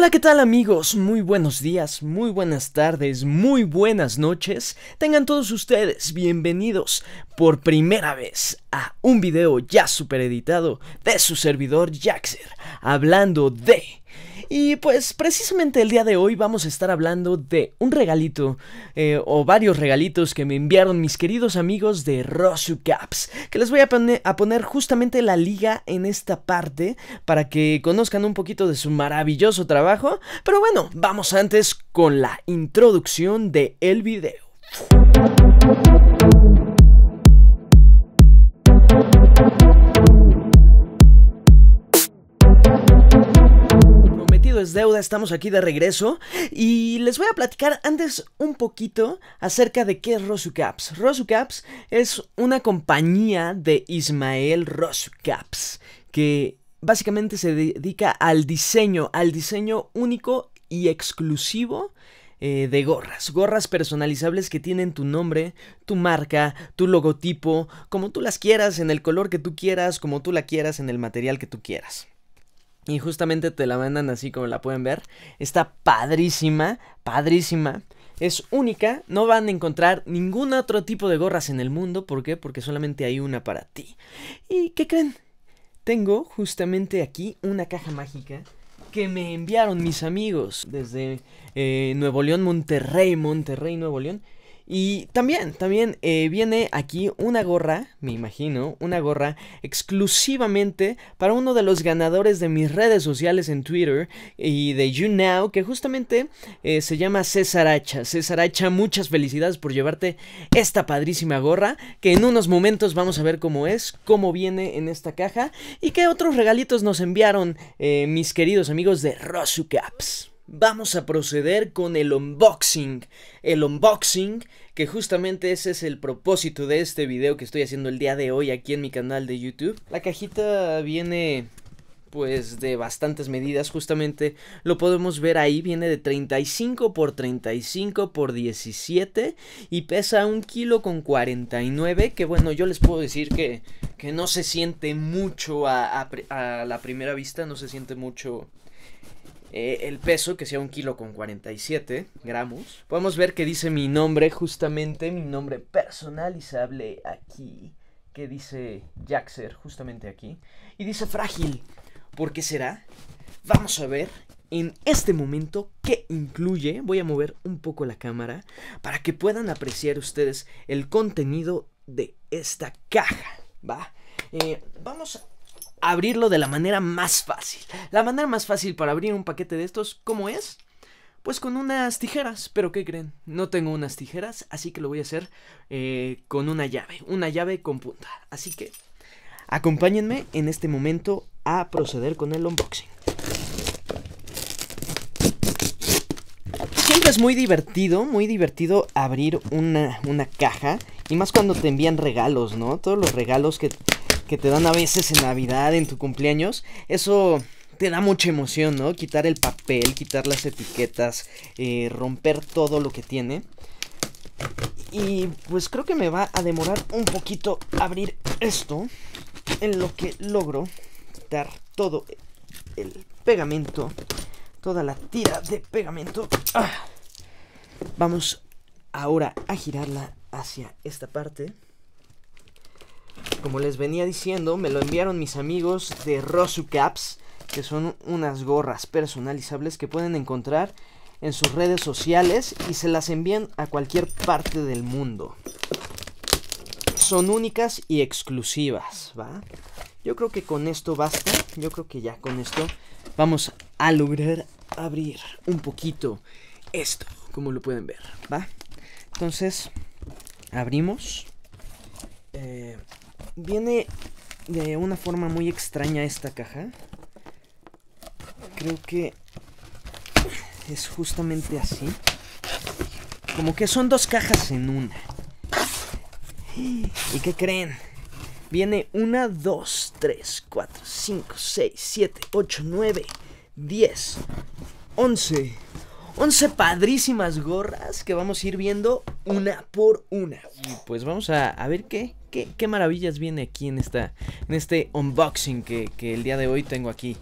Hola, ¿qué tal amigos? Muy buenos días, muy buenas tardes, muy buenas noches. Tengan todos ustedes bienvenidos por primera vez a un video ya super editado de su servidor Jaxer, hablando de y pues precisamente el día de hoy vamos a estar hablando de un regalito eh, o varios regalitos que me enviaron mis queridos amigos de Rosu Caps, que les voy a, a poner justamente la liga en esta parte para que conozcan un poquito de su maravilloso trabajo. Pero bueno, vamos antes con la introducción de el video. es Deuda, estamos aquí de regreso y les voy a platicar antes un poquito acerca de qué es Rosucaps. Rosucaps es una compañía de Ismael Rosucaps que básicamente se dedica al diseño, al diseño único y exclusivo eh, de gorras, gorras personalizables que tienen tu nombre, tu marca, tu logotipo, como tú las quieras, en el color que tú quieras, como tú la quieras, en el material que tú quieras. Y justamente te la mandan así como la pueden ver. Está padrísima, padrísima. Es única, no van a encontrar ningún otro tipo de gorras en el mundo. ¿Por qué? Porque solamente hay una para ti. ¿Y qué creen? Tengo justamente aquí una caja mágica que me enviaron mis amigos desde eh, Nuevo León, Monterrey, Monterrey, Nuevo León. Y también, también eh, viene aquí una gorra, me imagino, una gorra exclusivamente para uno de los ganadores de mis redes sociales en Twitter y de YouNow, que justamente eh, se llama César Hacha. César Hacha, muchas felicidades por llevarte esta padrísima gorra, que en unos momentos vamos a ver cómo es, cómo viene en esta caja y qué otros regalitos nos enviaron eh, mis queridos amigos de Rosu Caps vamos a proceder con el unboxing. El unboxing, que justamente ese es el propósito de este video que estoy haciendo el día de hoy aquí en mi canal de YouTube. La cajita viene pues de bastantes medidas justamente lo podemos ver ahí viene de 35 por 35 por 17 y pesa un kilo con 49 que bueno yo les puedo decir que, que no se siente mucho a, a la primera vista no se siente mucho eh, el peso, que sea un kilo con 47 gramos. Podemos ver que dice mi nombre, justamente mi nombre personalizable aquí, que dice Jaxer, justamente aquí. Y dice frágil, ¿por qué será? Vamos a ver en este momento que incluye. Voy a mover un poco la cámara para que puedan apreciar ustedes el contenido de esta caja. Va, eh, vamos abrirlo de la manera más fácil. La manera más fácil para abrir un paquete de estos, ¿cómo es? Pues con unas tijeras, pero ¿qué creen? No tengo unas tijeras, así que lo voy a hacer eh, con una llave, una llave con punta. Así que acompáñenme en este momento a proceder con el unboxing. Siempre es muy divertido, muy divertido abrir una, una caja y más cuando te envían regalos, ¿no? Todos los regalos que que te dan a veces en Navidad, en tu cumpleaños, eso te da mucha emoción, ¿no? Quitar el papel, quitar las etiquetas, eh, romper todo lo que tiene. Y pues creo que me va a demorar un poquito abrir esto, en lo que logro quitar todo el pegamento, toda la tira de pegamento. Ah. Vamos ahora a girarla hacia esta parte. Como les venía diciendo, me lo enviaron mis amigos de Rosu Caps, que son unas gorras personalizables que pueden encontrar en sus redes sociales y se las envían a cualquier parte del mundo. Son únicas y exclusivas, ¿va? Yo creo que con esto basta, yo creo que ya con esto vamos a lograr abrir un poquito esto, como lo pueden ver, ¿va? Entonces, abrimos. Eh, Viene de una forma muy extraña esta caja. Creo que es justamente así. Como que son dos cajas en una. ¿Y qué creen? Viene una, dos, tres, cuatro, cinco, seis, siete, ocho, nueve, diez, 11. 11 padrísimas gorras que vamos a ir viendo una por una. pues vamos a ver qué, qué, maravillas viene aquí en, esta, en este unboxing que, que el día de hoy tengo aquí.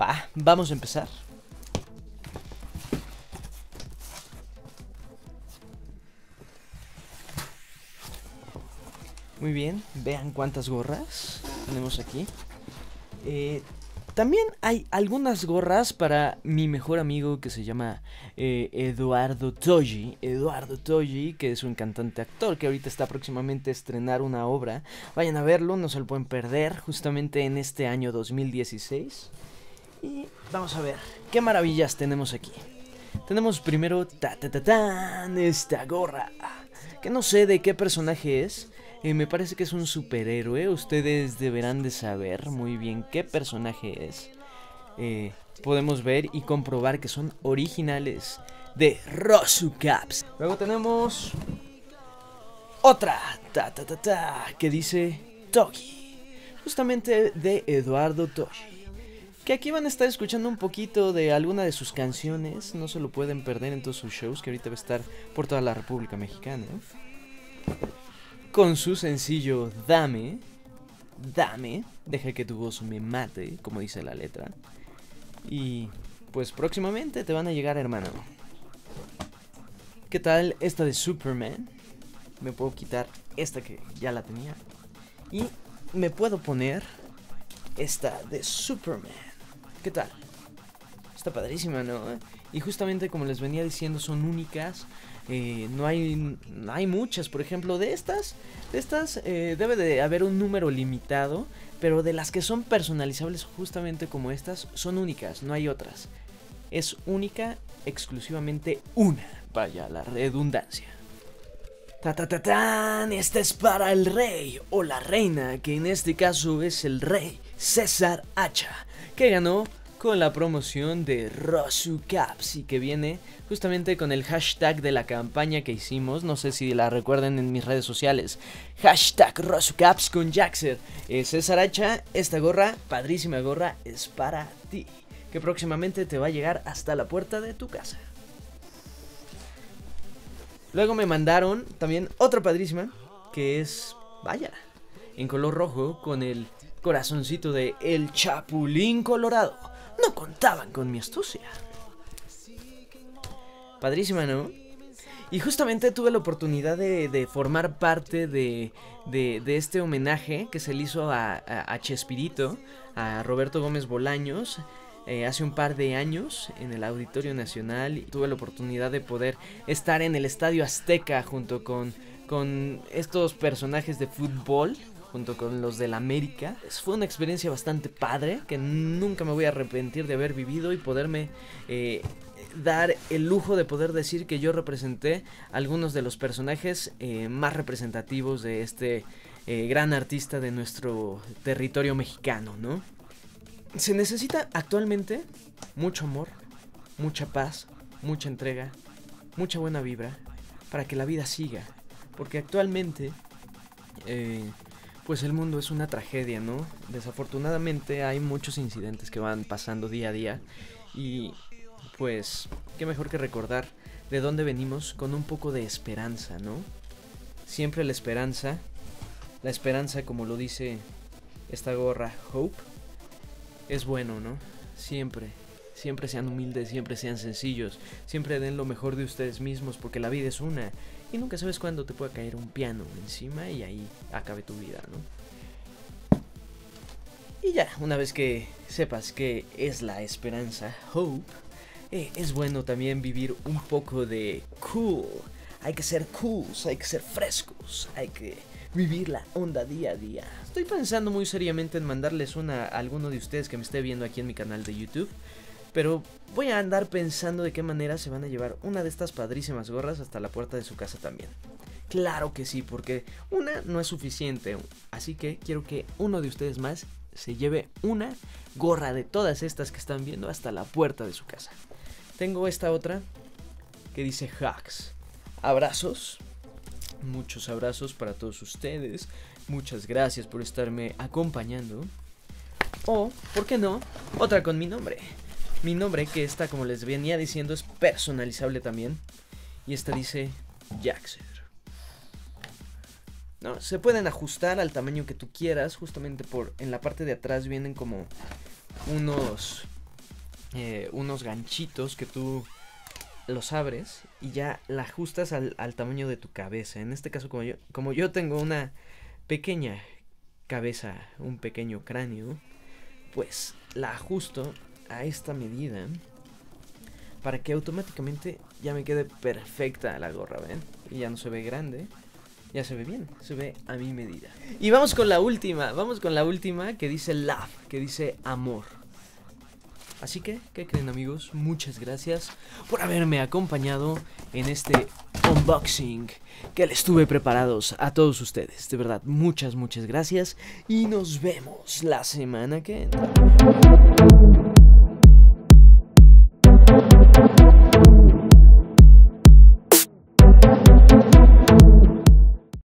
Va, vamos a empezar. Muy bien, vean cuántas gorras tenemos aquí. Eh, también hay algunas gorras para mi mejor amigo que se llama eh, Eduardo Toji. Eduardo Toji, que es un cantante actor que ahorita está próximamente a estrenar una obra. Vayan a verlo, no se lo pueden perder, justamente en este año 2016. Y vamos a ver qué maravillas tenemos aquí. Tenemos primero ta ta ta esta gorra, que no sé de qué personaje es, me parece que es un superhéroe. Ustedes deberán de saber muy bien qué personaje es. Eh, podemos ver y comprobar que son originales de Rosu Caps. Luego tenemos otra, ta ta ta ta, que dice Toki, justamente de Eduardo Toshi. Que aquí van a estar escuchando un poquito de alguna de sus canciones, no se lo pueden perder en todos sus shows que ahorita va a estar por toda la República Mexicana. ¿eh? con su sencillo Dame, Dame, deja que tu voz me mate, como dice la letra. Y pues próximamente te van a llegar, hermano. ¿Qué tal esta de Superman? Me puedo quitar esta que ya la tenía. Y me puedo poner esta de Superman. ¿Qué tal? Está padrísima, ¿no? Y justamente como les venía diciendo, son únicas. Eh, no hay, hay muchas, por ejemplo, de estas, de estas eh, debe de haber un número limitado, pero de las que son personalizables justamente como estas, son únicas, no hay otras. Es única, exclusivamente una, vaya la redundancia. Ta ta ta esta es para el rey o la reina, que en este caso es el rey César Hacha, que ganó con la promoción de Rosu Y que viene justamente con el hashtag de la campaña que hicimos, no sé si la recuerden en mis redes sociales, hashtag Rosu Caps con Jaxer. Eh, César Hacha, esta gorra, padrísima gorra, es para ti, que próximamente te va a llegar hasta la puerta de tu casa. Luego me mandaron también otra padrísima, que es, vaya, en color rojo con el corazoncito de El Chapulín Colorado. No contaban con mi astucia. Padrísima, ¿no? Y justamente tuve la oportunidad de, formar parte de, este homenaje que se le hizo a, Chespirito, a Roberto Gómez Bolaños, eh, hace un par de años en el Auditorio Nacional y tuve la oportunidad de poder estar en el Estadio Azteca junto con, con estos personajes de fútbol junto con los del América. Fue una experiencia bastante padre que nunca me voy a arrepentir de haber vivido y poderme eh, dar el lujo de poder decir que yo representé algunos de los personajes eh, más representativos de este eh, gran artista de nuestro territorio mexicano, ¿no? Se necesita actualmente mucho amor, mucha paz, mucha entrega, mucha buena vibra para que la vida siga. Porque actualmente eh, pues el mundo es una tragedia, ¿no? Desafortunadamente hay muchos incidentes que van pasando día a día y pues qué mejor que recordar de dónde venimos con un poco de esperanza, ¿no? Siempre la esperanza, la esperanza como lo dice esta gorra Hope, es bueno, ¿no? Siempre Siempre sean humildes, siempre sean sencillos, siempre den lo mejor de ustedes mismos porque la vida es una y nunca sabes cuándo te puede caer un piano encima y ahí acabe tu vida, ¿no? Y ya, una vez que sepas que es la esperanza, hope, eh, es bueno también vivir un poco de cool. Hay que ser cool, hay que ser frescos, hay que vivir la onda día a día. Estoy pensando muy seriamente en mandarles una a alguno de ustedes que me esté viendo aquí en mi canal de YouTube. Pero voy a andar pensando de qué manera se van a llevar una de estas padrísimas gorras hasta la puerta de su casa también. Claro que sí, porque una no es suficiente. Así que quiero que uno de ustedes más se lleve una gorra de todas estas que están viendo hasta la puerta de su casa. Tengo esta otra que dice hacks. Abrazos. Muchos abrazos para todos ustedes. Muchas gracias por estarme acompañando. O, ¿por qué no? Otra con mi nombre mi nombre, que esta, como les venía diciendo, es personalizable también. Y esta dice Jaxer. No, se pueden ajustar al tamaño que tú quieras, justamente por en la parte de atrás vienen como unos eh, unos ganchitos que tú los abres y ya la ajustas al, al tamaño de tu cabeza. En este caso, como yo, como yo tengo una pequeña cabeza, un pequeño cráneo, pues la ajusto esta medida para que automáticamente ya me quede perfecta la gorra, ¿ven? Y ya no se ve grande, ya se ve bien, se ve a mi medida. Y vamos con la última, vamos con la última que dice love, que dice amor. Así que, ¿qué creen amigos? Muchas gracias por haberme acompañado en este unboxing que les tuve preparados a todos ustedes. De verdad, muchas, muchas gracias y nos vemos la semana que entra.